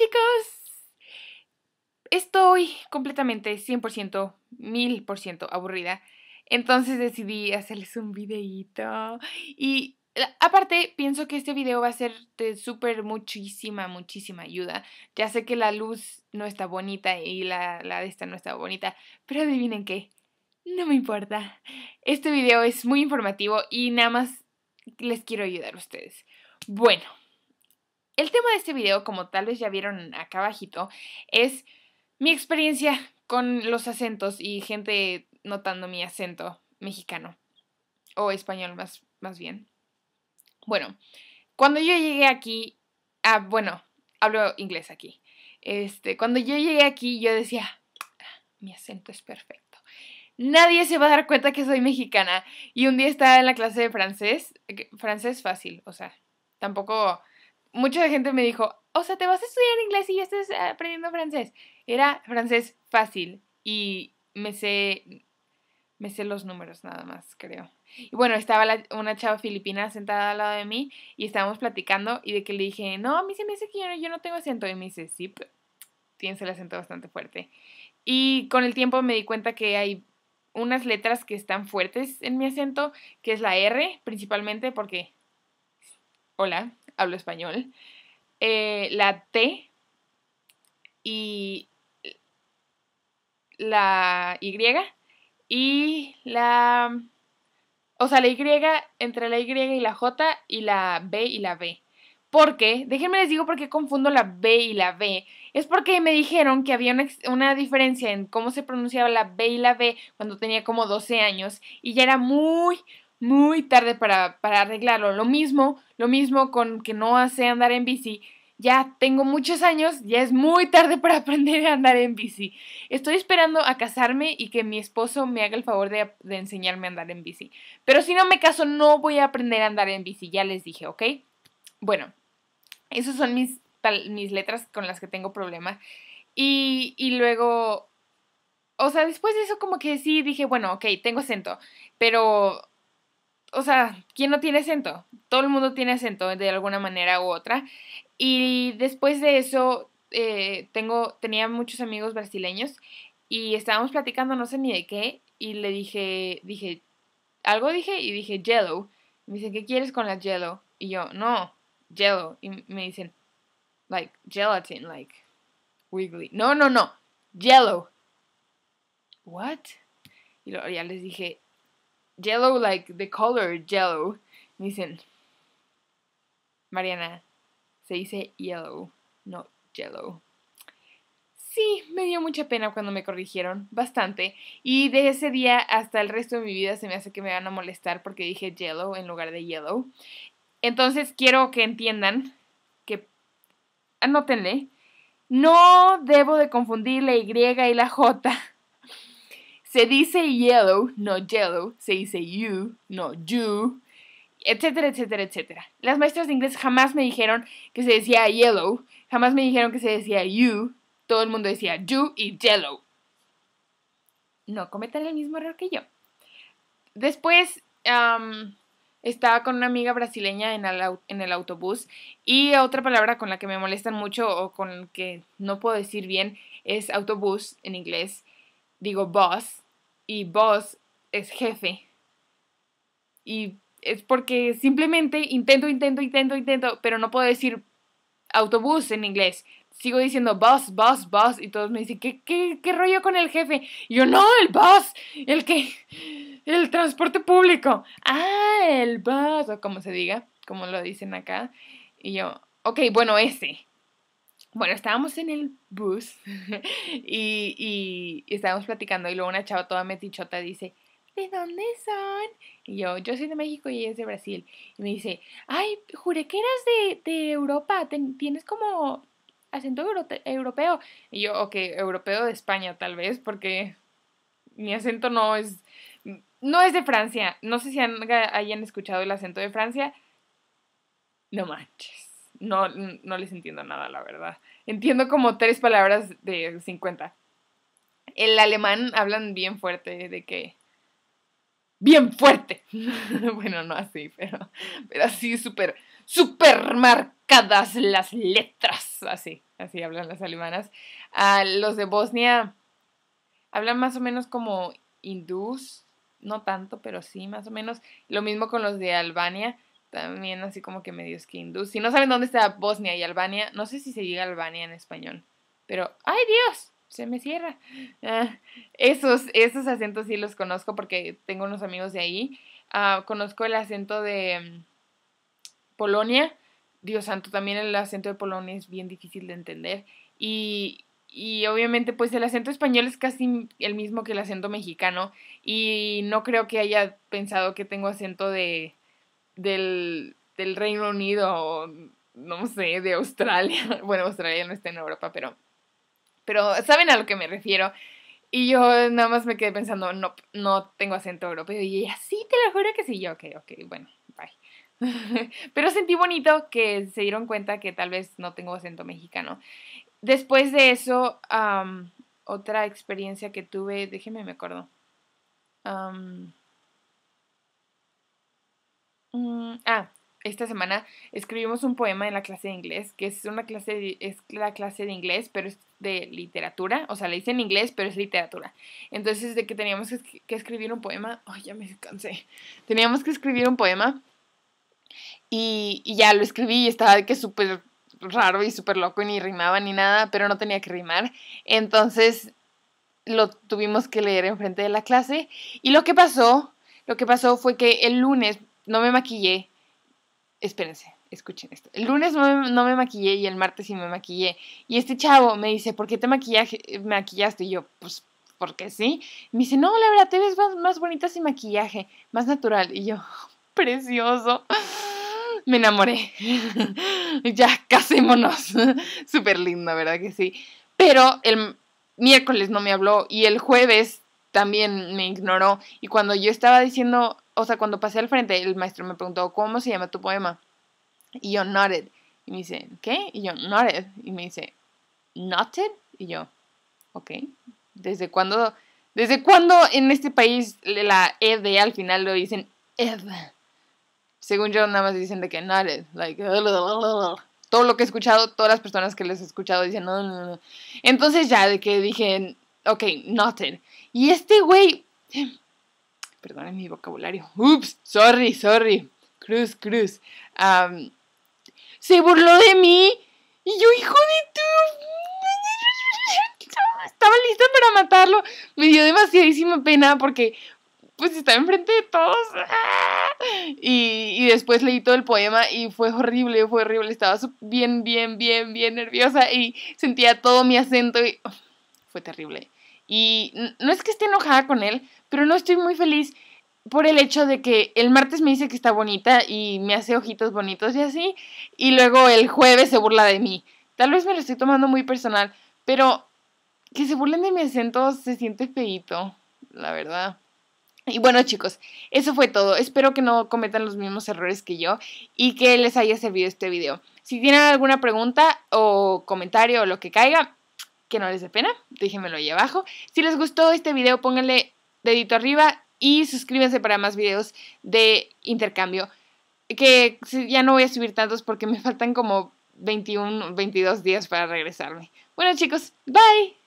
chicos. Estoy completamente 100%, 1000% aburrida. Entonces decidí hacerles un videíto. Y aparte, pienso que este video va a ser de súper muchísima, muchísima ayuda. Ya sé que la luz no está bonita y la, la de esta no está bonita. Pero adivinen qué. No me importa. Este video es muy informativo y nada más les quiero ayudar a ustedes. Bueno, el tema de este video, como tal vez ya vieron acá abajito, es mi experiencia con los acentos y gente notando mi acento mexicano o español más, más bien. Bueno, cuando yo llegué aquí, ah, bueno, hablo inglés aquí. Este, cuando yo llegué aquí, yo decía, mi acento es perfecto. Nadie se va a dar cuenta que soy mexicana. Y un día estaba en la clase de francés, francés fácil, o sea, tampoco mucha gente me dijo, o sea, te vas a estudiar inglés y ya estás aprendiendo francés. Era francés fácil y me sé, me sé los números nada más, creo. Y bueno, estaba una chava filipina sentada al lado de mí y estábamos platicando y de que le dije, no, a mí se me dice que yo, yo no tengo acento. Y me dice, sí, tienes el acento bastante fuerte. Y con el tiempo me di cuenta que hay unas letras que están fuertes en mi acento, que es la R principalmente porque... Hola, hablo español, eh, la T y la Y y la... O sea, la Y entre la Y y la J y la B y la B. ¿Por qué? déjenme les digo por qué confundo la B y la B. Es porque me dijeron que había una, una, diferencia en cómo se pronunciaba la B y la B cuando tenía como 12 años y ya era muy, muy tarde para, para arreglarlo. Lo mismo, lo mismo con que no sé andar en bici. Ya tengo muchos años, ya es muy tarde para aprender a andar en bici. Estoy esperando a casarme y que mi esposo me haga el favor de, enseñarme a andar en bici. Pero si no me caso, no voy a aprender a andar en bici, ya les dije, ¿ok? Bueno, esas son mis, mis letras con las que tengo problemas. Y, y luego, o sea, después de eso como que sí dije, bueno, ok, tengo acento, pero o sea, ¿quién no tiene acento? Todo el mundo tiene acento de alguna manera u otra. Y después de eso, eh, tengo, tenía muchos amigos brasileños y estábamos platicando no sé ni de qué y le dije, dije, algo dije y dije yellow. Me dicen, ¿qué quieres con la yellow? Y yo, no, yellow. Y me dicen, like, gelatin, like, wiggly. No, no, no, yellow. What? Y luego ya les dije, Yellow, like the color yellow. Me dicen, Mariana, se dice yellow, no yellow. Sí, me dio mucha pena cuando me corrigieron, bastante. Y de ese día hasta el resto de mi vida se me hace que me van a molestar porque dije yellow en lugar de yellow. Entonces quiero que entiendan que, anótenle, no debo de confundir la Y y la J se dice yellow, no yellow, se dice you, no you, etcétera, etcétera, etcétera. Las maestras de inglés jamás me dijeron que se decía yellow, jamás me dijeron que se decía you, todo el mundo decía you y yellow. No cometan el mismo error que yo. Después estaba con una amiga brasileña en en el autobús y otra palabra con la que me molestan mucho o con la que no puedo decir bien es autobús en inglés. Digo bus y boss es jefe. Y es porque simplemente intento, intento, intento, intento, pero no puedo decir autobús en inglés. Sigo diciendo boss, boss, boss, y todos me dicen, ¿qué, qué, rollo con el jefe? Y yo, no, el bus. el que, el transporte público. Ah, el boss, o como se diga, como lo dicen acá. Y yo, ok, bueno, ese bueno, estábamos en el bus y, estábamos platicando y luego una chava toda metichota dice, ¿de dónde son? Y yo, yo soy de México y ella es de Brasil. Y me dice, ay, juré que eras de, de Europa, tienes como acento europeo. Y yo, ok, europeo de España tal vez, porque mi acento no es, no es de Francia. No sé si hayan escuchado el acento de Francia. No manches no, no les entiendo nada, la verdad. Entiendo como tres palabras de 50. El alemán hablan bien fuerte, de que... Bien fuerte. bueno, no así, pero, pero así súper, súper marcadas las letras. Así, así hablan las alemanas. Ah, los de Bosnia hablan más o menos como hindús, no tanto, pero sí, más o menos. Lo mismo con los de Albania también así como que medios que Si no saben dónde está Bosnia y Albania, no sé si se diga Albania en español, pero ¡ay Dios! Se me cierra. Ah, esos, esos acentos sí los conozco porque tengo unos amigos de ahí. Ah, conozco el acento de mm, Polonia. Dios santo, también el acento de Polonia es bien difícil de entender. Y, y obviamente pues el acento español es casi el mismo que el acento mexicano y no creo que haya pensado que tengo acento de del, del Reino Unido o no sé, de Australia. Bueno, Australia no está en Europa, pero, pero saben a lo que me refiero. Y yo nada más me quedé pensando, no, no tengo acento europeo. Y ella, sí, te lo juro que sí. Yo, ok, ok, bueno, bye. pero sentí bonito que se dieron cuenta que tal vez no tengo acento mexicano. Después de eso, otra experiencia que tuve, déjeme me acuerdo. Mm, ah, esta semana escribimos un poema en la clase de inglés, que es una clase es la clase de inglés, pero es de literatura, o sea, le en inglés, pero es literatura. Entonces, de que teníamos que, escribir un poema, ay, ya me cansé. Teníamos que escribir un poema y, ya lo escribí y estaba de que súper raro y súper loco y ni rimaba ni nada, pero no tenía que rimar. Entonces, lo tuvimos que leer enfrente de la clase y lo que pasó, lo que pasó fue que el lunes no me maquillé. Espérense, escuchen esto. El lunes no me, maquillé y el martes sí me maquillé. Y este chavo me dice, ¿por qué te maquillaste? Y yo, pues, porque sí. me dice, no, la verdad, te ves más, más bonita sin maquillaje, más natural. Y yo, precioso. Me enamoré. ya, casémonos. Súper lindo, ¿verdad que sí? Pero el miércoles no me habló y el jueves también me ignoró. Y cuando yo estaba diciendo o sea, cuando pasé al frente, el maestro me preguntó, ¿cómo se llama tu poema? Y yo, Nodded. Y me dice, ¿qué? Y yo, Nodded. Y me dice, ¿Noted? Y yo, ok. ¿Desde cuándo, desde cuándo en este país la ED al final lo dicen ED? Según yo, nada más dicen de que Nodded. Like, todo lo que he escuchado, todas las personas que les he escuchado dicen, no, no, no. Entonces ya de que dije, ok, Noted. Y este güey perdonen mi vocabulario, ups, sorry, sorry, Cruz, Cruz, se burló de mí y yo, hijo de tu... Estaba lista para matarlo. Me dio demasiadísima pena porque pues estaba enfrente de todos. Y, después leí todo el poema y fue horrible, fue horrible. Estaba bien, bien, bien, bien nerviosa y sentía todo mi acento y fue terrible. Y no es que esté enojada con él, pero no estoy muy feliz por el hecho de que el martes me dice que está bonita y me hace ojitos bonitos y así, y luego el jueves se burla de mí. Tal vez me lo estoy tomando muy personal, pero que se burlen de mi acento se siente feito, la verdad. Y bueno chicos, eso fue todo. Espero que no cometan los mismos errores que yo y que les haya servido este video. Si tienen alguna pregunta o comentario o lo que caiga, que no les dé pena, déjenmelo ahí abajo. Si les gustó este video, pónganle dedito arriba y suscríbanse para más videos de intercambio. Que ya no voy a subir tantos porque me faltan como 21, 22 días para regresarme. Bueno chicos, bye.